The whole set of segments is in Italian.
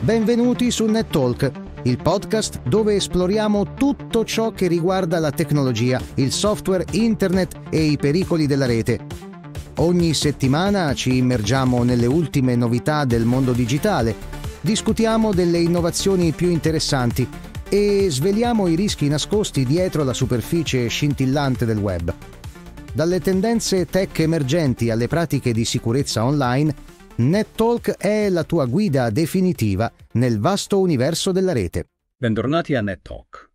Benvenuti su NetTalk, il podcast dove esploriamo tutto ciò che riguarda la tecnologia, il software, internet e i pericoli della rete. Ogni settimana ci immergiamo nelle ultime novità del mondo digitale, discutiamo delle innovazioni più interessanti e sveliamo i rischi nascosti dietro la superficie scintillante del web. Dalle tendenze tech emergenti alle pratiche di sicurezza online, NetTalk è la tua guida definitiva nel vasto universo della rete. Bentornati a NetTalk.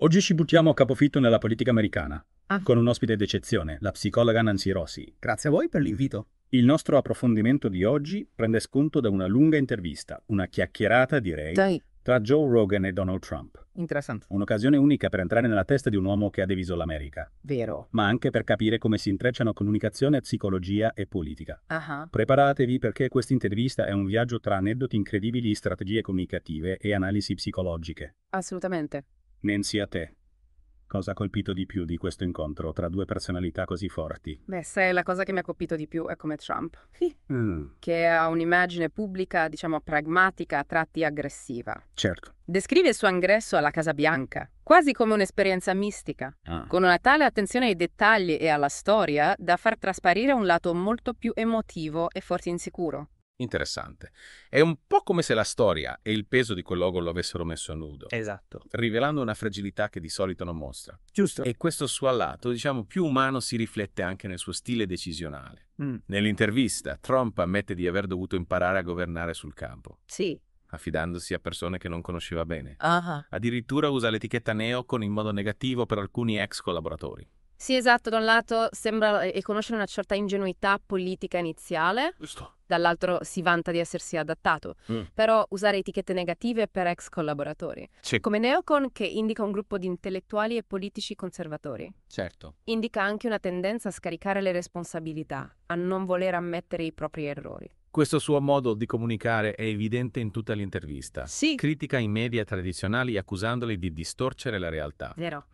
Oggi ci buttiamo a capofitto nella politica americana, ah. con un ospite d'eccezione, la psicologa Nancy Rossi. Grazie a voi per l'invito. Il nostro approfondimento di oggi prende spunto da una lunga intervista, una chiacchierata direi, Dai tra Joe Rogan e Donald Trump. Interessante. Un'occasione unica per entrare nella testa di un uomo che ha diviso l'America. Vero. Ma anche per capire come si intrecciano comunicazione, psicologia e politica. Uh -huh. Preparatevi perché questa intervista è un viaggio tra aneddoti incredibili, strategie comunicative e analisi psicologiche. Assolutamente. Nancy a te. Cosa ha colpito di più di questo incontro tra due personalità così forti? Beh, se la cosa che mi ha colpito di più è come Trump, mm. che ha un'immagine pubblica, diciamo, pragmatica, a tratti aggressiva. Certo. Descrive il suo ingresso alla Casa Bianca, quasi come un'esperienza mistica, ah. con una tale attenzione ai dettagli e alla storia da far trasparire un lato molto più emotivo e forse insicuro. Interessante. È un po' come se la storia e il peso di quel logo lo avessero messo a nudo. Esatto. Rivelando una fragilità che di solito non mostra. Giusto. E questo suo lato, diciamo, più umano si riflette anche nel suo stile decisionale. Mm. Nell'intervista, Trump ammette di aver dovuto imparare a governare sul campo. Sì. Affidandosi a persone che non conosceva bene. Uh -huh. Addirittura usa l'etichetta neo con in modo negativo per alcuni ex collaboratori. Sì, esatto, da un lato sembra eh, e conoscere una certa ingenuità politica iniziale, Giusto. dall'altro si vanta di essersi adattato, Mm. però usare etichette negative per ex collaboratori, Sì, come Neocon che indica un gruppo di intellettuali e politici conservatori. certo. Indica anche una tendenza a scaricare le responsabilità, a non voler ammettere i propri errori. Questo suo modo di comunicare è evidente in tutta l'intervista. Sì. Critica i media tradizionali accusandoli di distorcere la realtà, Vero?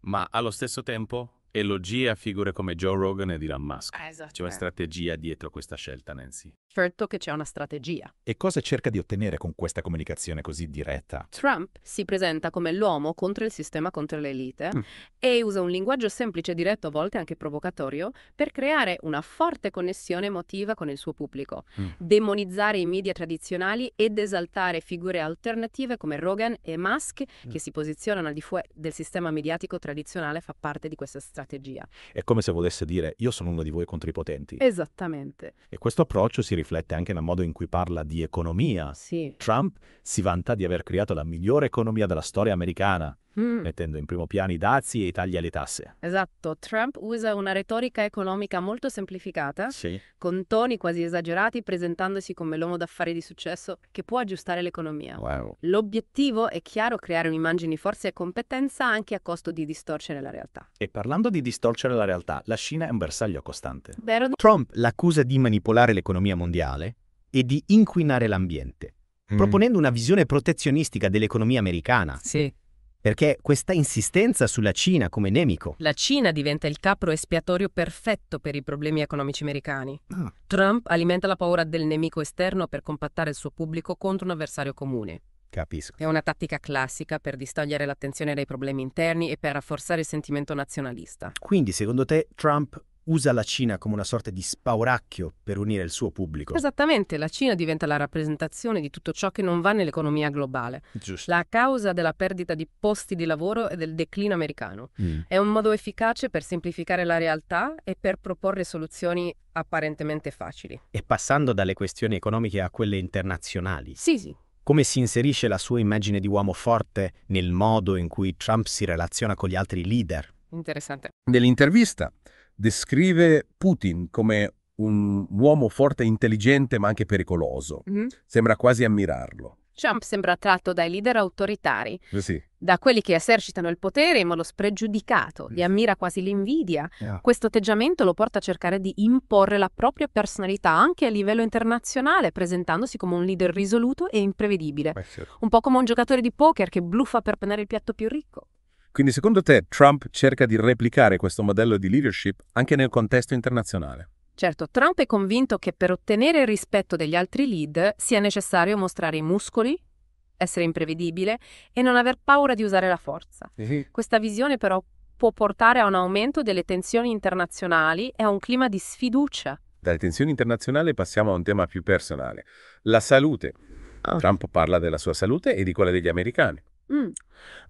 ma allo stesso tempo elogia figure come Joe Rogan e Elon Musk. Ah, esatto. C'è una eh. strategia dietro questa scelta, Nancy certo che c'è una strategia. E cosa cerca di ottenere con questa comunicazione così diretta? Trump si presenta come l'uomo contro il sistema, contro l'elite mm. e usa un linguaggio semplice, e diretto, a volte anche provocatorio, per creare una forte connessione emotiva con il suo pubblico, mm. demonizzare i media tradizionali ed esaltare figure alternative come Rogan e Musk mm. che si posizionano al di fuori del sistema mediatico tradizionale fa parte di questa strategia. È come se volesse dire io sono uno di voi contro i potenti. Esattamente. E questo approccio si riflette riflette anche nel modo in cui parla di economia. Sì. Trump si vanta di aver creato la migliore economia della storia americana mm. mettendo in primo piano i dazi e i tagli alle tasse. Esatto, Trump usa una retorica economica molto semplificata, sì. con toni quasi esagerati, presentandosi come l'uomo d'affari di successo che può aggiustare l'economia. Wow. L'obiettivo è chiaro creare un'immagine di forza e competenza anche a costo di distorcere la realtà. E parlando di distorcere la realtà, la Cina è un bersaglio costante. Vero? Trump l'accusa di manipolare l'economia mondiale e di inquinare l'ambiente, mm. proponendo una visione protezionistica dell'economia americana. Sì perché questa insistenza sulla Cina come nemico. La Cina diventa il capro espiatorio perfetto per i problemi economici americani. Ah. Trump alimenta la paura del nemico esterno per compattare il suo pubblico contro un avversario comune. Capisco. È una tattica classica per distogliere l'attenzione dai problemi interni e per rafforzare il sentimento nazionalista. Quindi, secondo te, Trump usa la Cina come una sorta di spauracchio per unire il suo pubblico. Esattamente, la Cina diventa la rappresentazione di tutto ciò che non va nell'economia globale. Giusto. La causa della perdita di posti di lavoro e del declino americano. Mm. È un modo efficace per semplificare la realtà e per proporre soluzioni apparentemente facili. E passando dalle questioni economiche a quelle internazionali. Sì, sì. Come si inserisce la sua immagine di uomo forte nel modo in cui Trump si relaziona con gli altri leader? Interessante. Nell'intervista descrive Putin come un uomo forte e intelligente ma anche pericoloso. Mm -hmm. Sembra quasi ammirarlo. Trump sembra attratto dai leader autoritari, eh sì. da quelli che esercitano il potere in modo spregiudicato, li mm. ammira quasi l'invidia. Yeah. Questo atteggiamento lo porta a cercare di imporre la propria personalità anche a livello internazionale, presentandosi come un leader risoluto e imprevedibile. Un po' come un giocatore di poker che bluffa per penare il piatto più ricco. Quindi secondo te Trump cerca di replicare questo modello di leadership anche nel contesto internazionale? Certo, Trump è convinto che per ottenere il rispetto degli altri lead sia necessario mostrare i muscoli, essere imprevedibile e non aver paura di usare la forza. Sì. Questa visione però può portare a un aumento delle tensioni internazionali e a un clima di sfiducia. Dalle tensioni internazionali passiamo a un tema più personale, la salute. Oh. Trump parla della sua salute e di quella degli americani. Mm.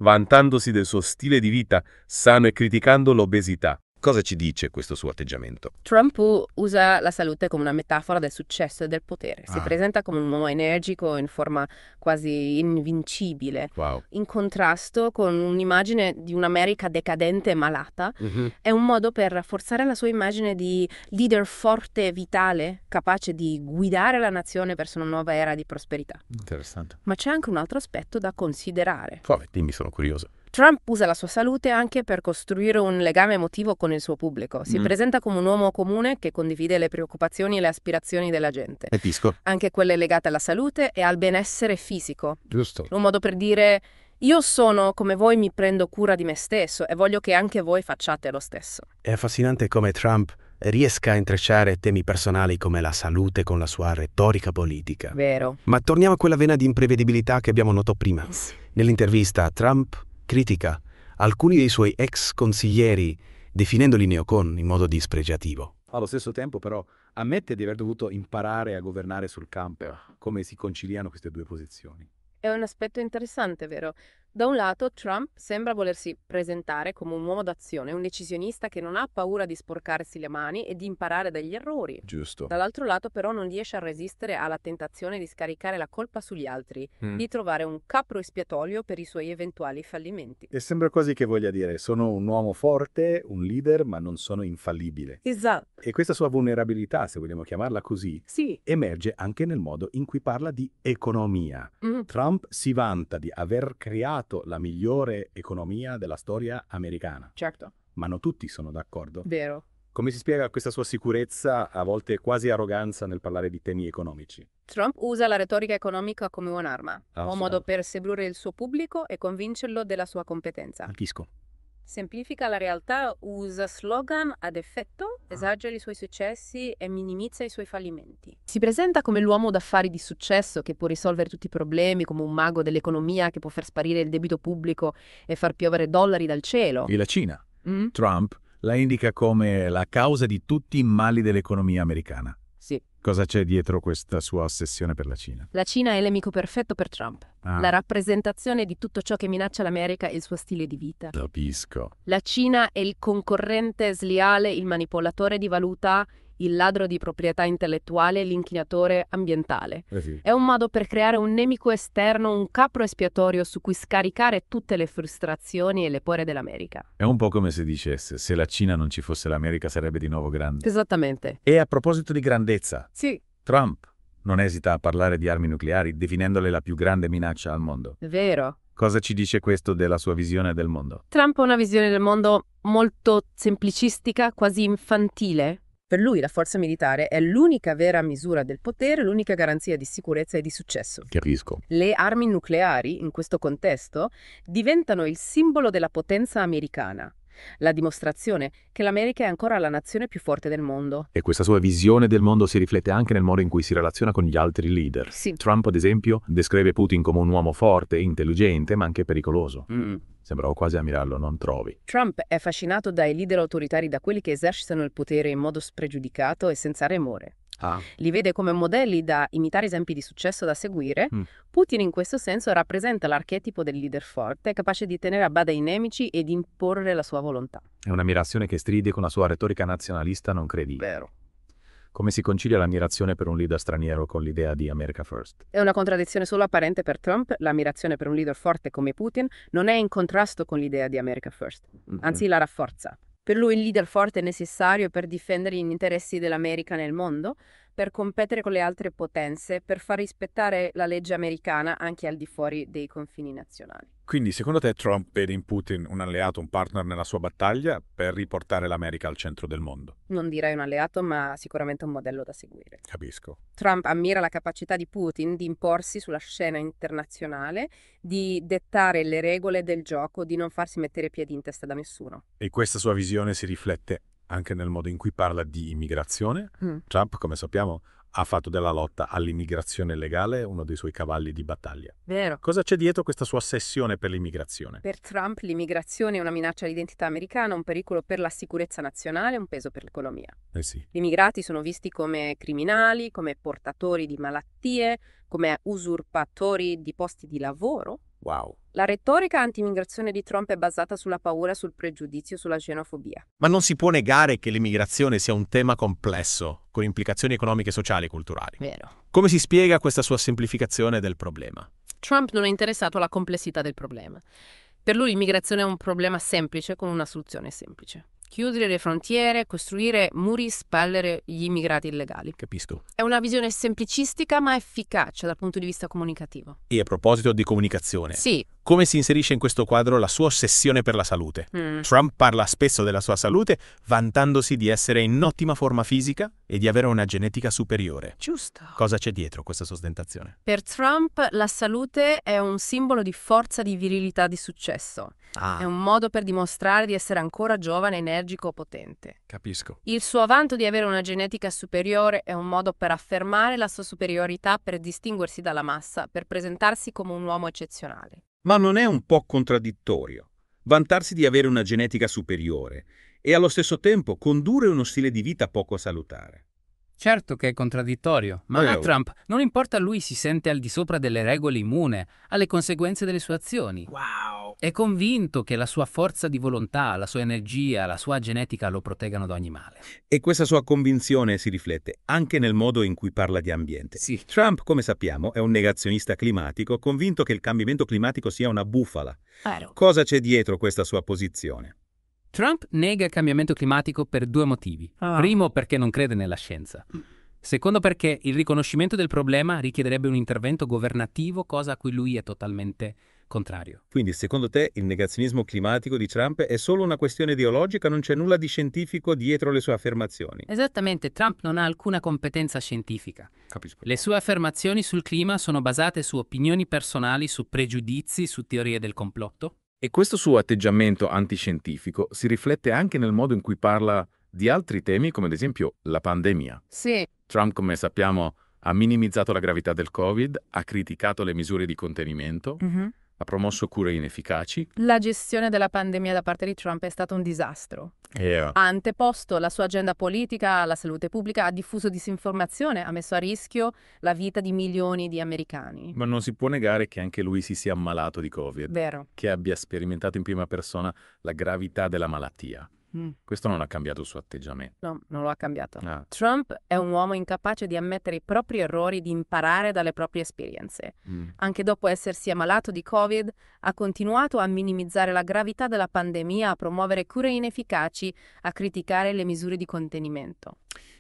vantandosi del suo stile di vita sano e criticando l'obesità. Cosa ci dice questo suo atteggiamento? Trump usa la salute come una metafora del successo e del potere. Si ah. presenta come un uomo energico in forma quasi invincibile, wow. in contrasto con un'immagine di un'America decadente e malata. Mm-hmm. È un modo per rafforzare la sua immagine di leader forte e vitale, capace di guidare la nazione verso una nuova era di prosperità. Interessante. Ma c'è anche un altro aspetto da considerare. Poi, dimmi, sono curioso. Trump usa la sua salute anche per costruire un legame emotivo con il suo pubblico. Si mm. presenta come un uomo comune che condivide le preoccupazioni e le aspirazioni della gente. Capisco. Anche quelle legate alla salute e al benessere fisico. Giusto. Un modo per dire io sono come voi, mi prendo cura di me stesso e voglio che anche voi facciate lo stesso. È affascinante come Trump riesca a intrecciare temi personali come la salute con la sua retorica politica. Vero. Ma torniamo a quella vena di imprevedibilità che abbiamo notato prima. Nell'intervista Trump critica alcuni dei suoi ex consiglieri definendoli neocon in modo dispregiativo. Allo stesso tempo però ammette di aver dovuto imparare a governare sul campo, ah. come si conciliano queste due posizioni. È un aspetto interessante, vero? Da un lato, Trump sembra volersi presentare come un uomo d'azione, un decisionista che non ha paura di sporcarsi le mani e di imparare dagli errori. Giusto. Dall'altro lato, però, non riesce a resistere alla tentazione di scaricare la colpa sugli altri, mm. di trovare un capro espiatorio per i suoi eventuali fallimenti. E sembra quasi che voglia dire: sono un uomo forte, un leader, ma non sono infallibile. Esatto. E questa sua vulnerabilità, se vogliamo chiamarla così, sì. emerge anche nel modo in cui parla di economia. Mm. Trump si vanta di aver creato fatto la migliore economia della storia americana. Certo. Ma non tutti sono d'accordo. Vero. Come si spiega questa sua sicurezza, a volte quasi arroganza, nel parlare di temi economici? Trump usa la retorica economica come un'arma, ah, un modo per seduire il suo pubblico e convincerlo della sua competenza. Anchisco. Semplifica la realtà, usa slogan ad effetto, ah. esagera i suoi successi e minimizza i suoi fallimenti. Si presenta come l'uomo d'affari di successo che può risolvere tutti i problemi, come un mago dell'economia che può far sparire il debito pubblico e far piovere dollari dal cielo. E la Cina? Mm? Trump la indica come la causa di tutti i mali dell'economia americana. Cosa c'è dietro questa sua ossessione per la Cina? La Cina è l'emico perfetto per Trump. Ah. La rappresentazione di tutto ciò che minaccia l'America e il suo stile di vita. Capisco. La Cina è il concorrente sleale, il manipolatore di valuta, il ladro di proprietà intellettuale e l'inquinatore ambientale. Eh sì. È un modo per creare un nemico esterno, un capro espiatorio su cui scaricare tutte le frustrazioni e le pore dell'America. È un po' come se dicesse, se la Cina non ci fosse l'America sarebbe di nuovo grande. Esattamente. E a proposito di grandezza, sì. Trump non esita a parlare di armi nucleari, definendole la più grande minaccia al mondo. vero. Cosa ci dice questo della sua visione del mondo? Trump ha una visione del mondo molto semplicistica, quasi infantile, per lui la forza militare è l'unica vera misura del potere, l'unica garanzia di sicurezza e di successo. Capisco. Le armi nucleari, in questo contesto, diventano il simbolo della potenza americana. La dimostrazione che l'America è ancora la nazione più forte del mondo. E questa sua visione del mondo si riflette anche nel modo in cui si relaziona con gli altri leader. Sì. Trump, ad esempio, descrive Putin come un uomo forte, intelligente, ma anche pericoloso. Mm. Sembravo quasi ammirarlo, non trovi. Trump è affascinato dai leader autoritari, da quelli che esercitano il potere in modo spregiudicato e senza remore. Ah. Li vede come modelli da imitare esempi di successo da seguire. Mm. Putin in questo senso rappresenta l'archetipo del leader forte, capace di tenere a bada i nemici e di imporre la sua volontà. È un'ammirazione che stride con la sua retorica nazionalista non credibile. Vero. Come si concilia l'ammirazione per un leader straniero con l'idea di America First? È una contraddizione solo apparente per Trump. L'ammirazione per un leader forte come Putin non è in contrasto con l'idea di America First, anzi la rafforza. Per lui il leader forte è necessario per difendere gli interessi dell'America nel mondo, per competere con le altre potenze, per far rispettare la legge americana anche al di fuori dei confini nazionali. Quindi, secondo te, Trump vede in Putin un alleato, un partner nella sua battaglia per riportare l'America al centro del mondo? Non direi un alleato, ma sicuramente un modello da seguire. Capisco. Trump ammira la capacità di Putin di imporsi sulla scena internazionale, di dettare le regole del gioco, di non farsi mettere piedi in testa da nessuno. E questa sua visione si riflette anche nel modo in cui parla di immigrazione. Mm. Trump, come sappiamo, ha fatto della lotta all'immigrazione legale uno dei suoi cavalli di battaglia. Vero. Cosa c'è dietro questa sua ossessione per l'immigrazione? Per Trump l'immigrazione è una minaccia all'identità americana, un pericolo per la sicurezza nazionale, un peso per l'economia. Eh sì. Gli immigrati sono visti come criminali, come portatori di malattie, come usurpatori di posti di lavoro, Wow. La retorica anti-immigrazione di Trump è basata sulla paura, sul pregiudizio, sulla xenofobia. Ma non si può negare che l'immigrazione sia un tema complesso, con implicazioni economiche, sociali e culturali. Vero. Come si spiega questa sua semplificazione del problema? Trump non è interessato alla complessità del problema. Per lui l'immigrazione è un problema semplice con una soluzione semplice. Chiudere le frontiere, costruire muri, spellere gli immigrati illegali. Capisco. È una visione semplicistica ma efficace dal punto di vista comunicativo. E a proposito di comunicazione. Sì, come si inserisce in questo quadro la sua ossessione per la salute? Mm. Trump parla spesso della sua salute vantandosi di essere in ottima forma fisica e di avere una genetica superiore. Giusto. Cosa c'è dietro questa sostentazione? Per Trump la salute è un simbolo di forza, di virilità, di successo. Ah. È un modo per dimostrare di essere ancora giovane, energico, potente. Capisco. Il suo vanto di avere una genetica superiore è un modo per affermare la sua superiorità, per distinguersi dalla massa, per presentarsi come un uomo eccezionale. Ma non è un po' contraddittorio vantarsi di avere una genetica superiore e allo stesso tempo condurre uno stile di vita poco salutare. Certo che è contraddittorio, ma a oh. Trump non importa lui si sente al di sopra delle regole immune, alle conseguenze delle sue azioni. Wow! È convinto che la sua forza di volontà, la sua energia, la sua genetica lo proteggano da ogni male. E questa sua convinzione si riflette anche nel modo in cui parla di ambiente. Sì. Trump, come sappiamo, è un negazionista climatico, convinto che il cambiamento climatico sia una bufala. Claro. Cosa c'è dietro questa sua posizione? Trump nega il cambiamento climatico per due motivi. Ah. Primo perché non crede nella scienza. Mm. Secondo perché il riconoscimento del problema richiederebbe un intervento governativo, cosa a cui lui è totalmente contrario. Quindi, secondo te, il negazionismo climatico di Trump è solo una questione ideologica, non c'è nulla di scientifico dietro le sue affermazioni? Esattamente, Trump non ha alcuna competenza scientifica. Capisco. Le sue affermazioni sul clima sono basate su opinioni personali, su pregiudizi, su teorie del complotto. E questo suo atteggiamento antiscientifico si riflette anche nel modo in cui parla di altri temi, come ad esempio la pandemia. Sì. Trump, come sappiamo, ha minimizzato la gravità del Covid, ha criticato le misure di contenimento, mm -hmm ha promosso cure inefficaci. La gestione della pandemia da parte di Trump è stata un disastro. Yeah. Ha anteposto la sua agenda politica alla salute pubblica, ha diffuso disinformazione, ha messo a rischio la vita di milioni di americani. Ma non si può negare che anche lui si sia ammalato di Covid. Vero. Che abbia sperimentato in prima persona la gravità della malattia. Mm. Questo non ha cambiato il suo atteggiamento. No, non lo ha cambiato. Ah. Trump è un uomo incapace di ammettere i propri errori, di imparare dalle proprie esperienze. Mm. Anche dopo essersi ammalato di Covid, ha continuato a minimizzare la gravità della pandemia, a promuovere cure inefficaci, a criticare le misure di contenimento.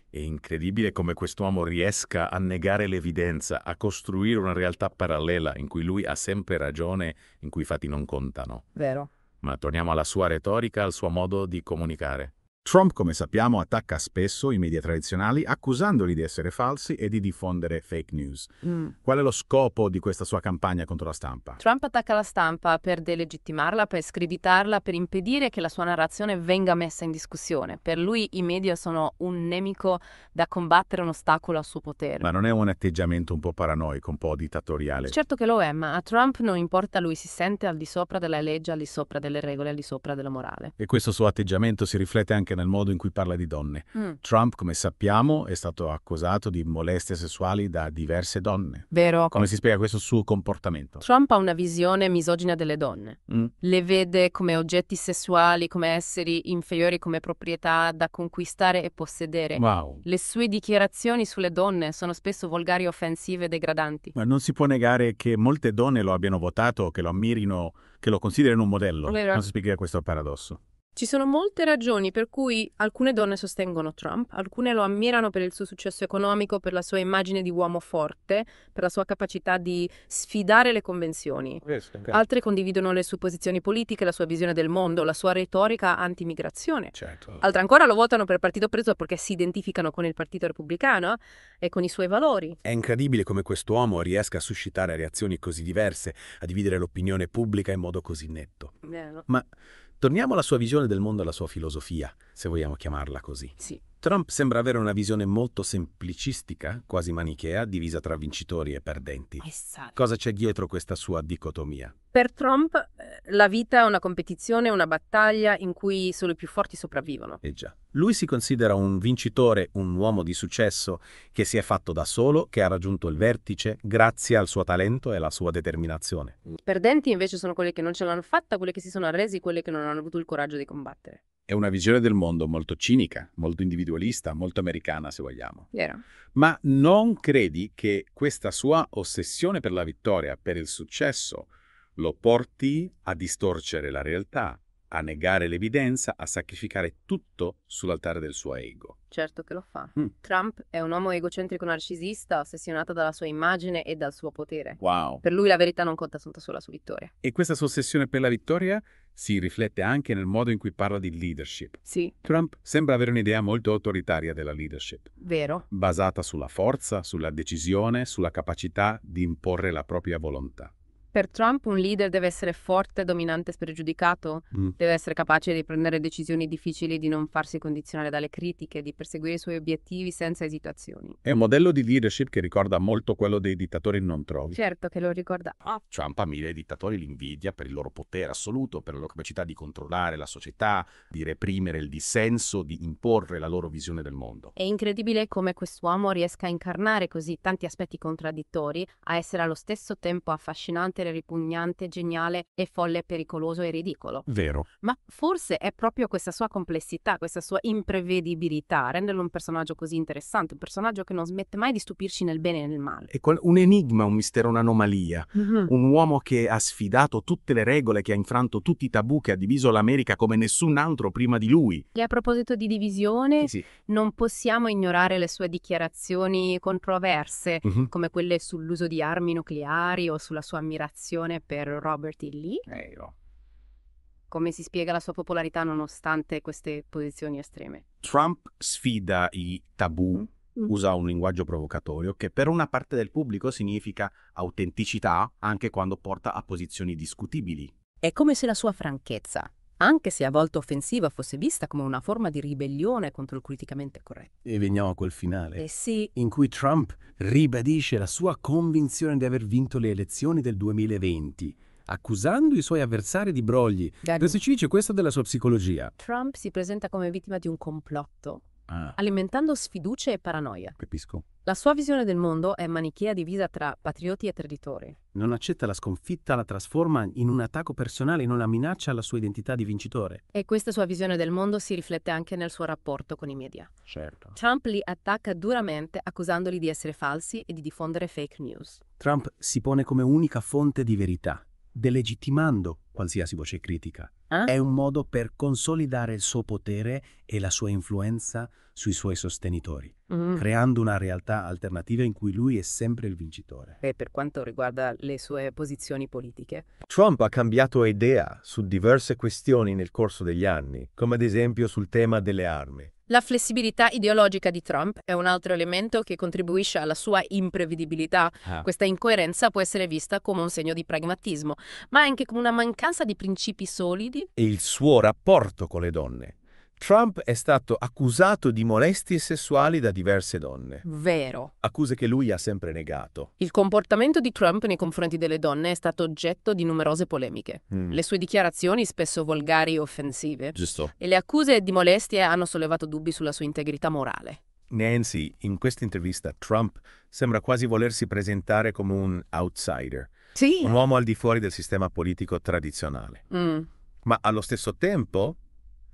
È incredibile come quest'uomo riesca a negare l'evidenza, a costruire una realtà parallela in cui lui ha sempre ragione, in cui i fatti non contano. Vero. Ma torniamo alla sua retorica, al suo modo di comunicare. Trump, come sappiamo, attacca spesso i media tradizionali accusandoli di essere falsi e di diffondere fake news. Mm. Qual è lo scopo di questa sua campagna contro la stampa? Trump attacca la stampa per delegittimarla, per screditarla, per impedire che la sua narrazione venga messa in discussione. Per lui i media sono un nemico da combattere, un ostacolo al suo potere. Ma non è un atteggiamento un po' paranoico, un po' dittatoriale? Certo che lo è, ma a Trump non importa, lui si sente al di sopra della legge, al di sopra delle regole, al di sopra della morale. E questo suo atteggiamento si riflette anche nel modo in cui parla di donne. Mm. Trump, come sappiamo, è stato accusato di molestie sessuali da diverse donne. Vero. Come si spiega questo suo comportamento? Trump ha una visione misogina delle donne. Mm. Le vede come oggetti sessuali, come esseri inferiori, come proprietà da conquistare e possedere. Wow. Le sue dichiarazioni sulle donne sono spesso volgari, offensive e degradanti. Ma non si può negare che molte donne lo abbiano votato, che lo ammirino, che lo considerino un modello. Vero. Non si spiega questo paradosso. Ci sono molte ragioni per cui alcune donne sostengono Trump, alcune lo ammirano per il suo successo economico, per la sua immagine di uomo forte, per la sua capacità di sfidare le convenzioni. Altre condividono le sue posizioni politiche, la sua visione del mondo, la sua retorica anti-immigrazione. Certo. Altre ancora lo votano per partito preso perché si identificano con il partito repubblicano eh, e con i suoi valori. È incredibile come quest'uomo riesca a suscitare reazioni così diverse, a dividere l'opinione pubblica in modo così netto. Eh, no. Ma Torniamo alla sua visione del mondo e alla sua filosofia, se vogliamo chiamarla così. Sì. Trump sembra avere una visione molto semplicistica, quasi manichea, divisa tra vincitori e perdenti. Esatto. Cosa c'è dietro questa sua dicotomia? Per Trump la vita è una competizione, una battaglia in cui solo i più forti sopravvivono. E eh già. Lui si considera un vincitore, un uomo di successo, che si è fatto da solo, che ha raggiunto il vertice grazie al suo talento e alla sua determinazione. I perdenti invece sono quelli che non ce l'hanno fatta, quelli che si sono arresi, quelli che non hanno avuto il coraggio di combattere. È una visione del mondo molto cinica, molto individualista, molto americana se vogliamo. Vero. Ma non credi che questa sua ossessione per la vittoria, per il successo, lo porti a distorcere la realtà, a negare l'evidenza, a sacrificare tutto sull'altare del suo ego. Certo che lo fa. Mm. Trump è un uomo egocentrico narcisista ossessionato dalla sua immagine e dal suo potere. Wow. Per lui la verità non conta soltanto sulla sua vittoria. E questa sua ossessione per la vittoria si riflette anche nel modo in cui parla di leadership. Sì. Trump sembra avere un'idea molto autoritaria della leadership. Vero. Basata sulla forza, sulla decisione, sulla capacità di imporre la propria volontà per Trump un leader deve essere forte, dominante, spregiudicato, mm. deve essere capace di prendere decisioni difficili, di non farsi condizionare dalle critiche, di perseguire i suoi obiettivi senza esitazioni. È un modello di leadership che ricorda molto quello dei dittatori non trovi. Certo che lo ricorda. Ah, Trump a i dittatori l'invidia per il loro potere assoluto, per la loro capacità di controllare la società, di reprimere il dissenso, di imporre la loro visione del mondo. È incredibile come quest'uomo riesca a incarnare così tanti aspetti contraddittori, a essere allo stesso tempo affascinante essere ripugnante, geniale e folle, pericoloso e ridicolo. Vero. Ma forse è proprio questa sua complessità, questa sua imprevedibilità, a renderlo un personaggio così interessante, un personaggio che non smette mai di stupirci nel bene e nel male. È un enigma, un mistero, un'anomalia. Mm -hmm. Un uomo che ha sfidato tutte le regole, che ha infranto tutti i tabù, che ha diviso l'America come nessun altro prima di lui. E a proposito di divisione, sì, sì. non possiamo ignorare le sue dichiarazioni controverse, mm -hmm. come quelle sull'uso di armi nucleari o sulla sua ammirazione ammirazione per Robert E. Lee. Eh, io. Oh. Come si spiega la sua popolarità nonostante queste posizioni estreme? Trump sfida i tabù, mm. mm. usa un linguaggio provocatorio che per una parte del pubblico significa autenticità anche quando porta a posizioni discutibili. È come se la sua franchezza anche se a volte offensiva, fosse vista come una forma di ribellione contro il criticamente corretto. E veniamo a quel finale, eh sì. in cui Trump ribadisce la sua convinzione di aver vinto le elezioni del 2020 accusando i suoi avversari di brogli. Cosa ci dice questo della sua psicologia. Trump si presenta come vittima di un complotto Ah. alimentando sfiducia e paranoia. Capisco. La sua visione del mondo è manichea divisa tra patrioti e traditori. Non accetta la sconfitta, la trasforma in un attacco personale, in una minaccia alla sua identità di vincitore. E questa sua visione del mondo si riflette anche nel suo rapporto con i media. Certo. Trump li attacca duramente accusandoli di essere falsi e di diffondere fake news. Trump si pone come unica fonte di verità, delegittimando qualsiasi voce critica. Eh? È un modo per consolidare il suo potere e la sua influenza sui suoi sostenitori, mm. creando una realtà alternativa in cui lui è sempre il vincitore. E per quanto riguarda le sue posizioni politiche? Trump ha cambiato idea su diverse questioni nel corso degli anni, come ad esempio sul tema delle armi. La flessibilità ideologica di Trump è un altro elemento che contribuisce alla sua imprevedibilità. Ah. Questa incoerenza può essere vista come un segno di pragmatismo, ma anche come una mancanza di principi solidi. E il suo rapporto con le donne. Trump è stato accusato di molestie sessuali da diverse donne. Vero. Accuse che lui ha sempre negato. Il comportamento di Trump nei confronti delle donne è stato oggetto di numerose polemiche. Mm. Le sue dichiarazioni, spesso volgari e offensive, Giusto. e le accuse di molestie hanno sollevato dubbi sulla sua integrità morale. Nancy, in questa intervista Trump sembra quasi volersi presentare come un outsider. Sì. Un uomo al di fuori del sistema politico tradizionale. Mm. Ma allo stesso tempo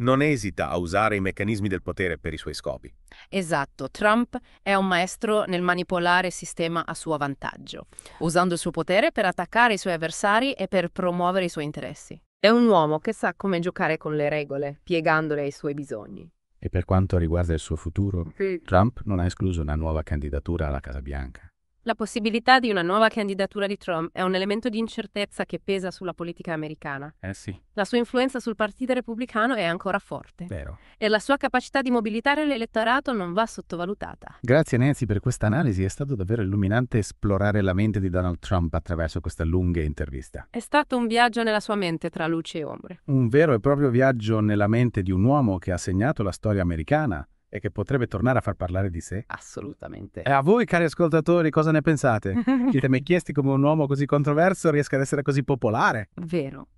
non esita a usare i meccanismi del potere per i suoi scopi. Esatto, Trump è un maestro nel manipolare il sistema a suo vantaggio, usando il suo potere per attaccare i suoi avversari e per promuovere i suoi interessi. È un uomo che sa come giocare con le regole, piegandole ai suoi bisogni. E per quanto riguarda il suo futuro, sì. Trump non ha escluso una nuova candidatura alla Casa Bianca. La possibilità di una nuova candidatura di Trump è un elemento di incertezza che pesa sulla politica americana. Eh sì. La sua influenza sul partito repubblicano è ancora forte. Vero. E la sua capacità di mobilitare l'elettorato non va sottovalutata. Grazie Nancy per questa analisi, è stato davvero illuminante esplorare la mente di Donald Trump attraverso questa lunga intervista. È stato un viaggio nella sua mente tra luci e ombre. Un vero e proprio viaggio nella mente di un uomo che ha segnato la storia americana e che potrebbe tornare a far parlare di sé? Assolutamente. E a voi, cari ascoltatori, cosa ne pensate? Siete mai chiesti come un uomo così controverso riesca ad essere così popolare? Vero.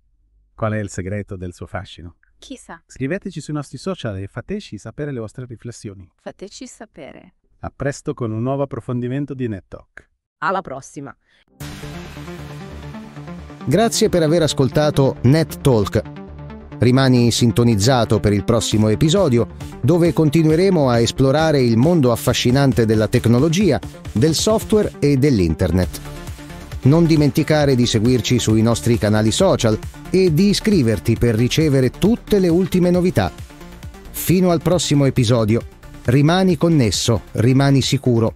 Qual è il segreto del suo fascino? Chissà. Scriveteci sui nostri social e fateci sapere le vostre riflessioni. Fateci sapere. A presto con un nuovo approfondimento di Net Talk. Alla prossima. Grazie per aver ascoltato Net Talk Rimani sintonizzato per il prossimo episodio dove continueremo a esplorare il mondo affascinante della tecnologia, del software e dell'internet. Non dimenticare di seguirci sui nostri canali social e di iscriverti per ricevere tutte le ultime novità. Fino al prossimo episodio, rimani connesso, rimani sicuro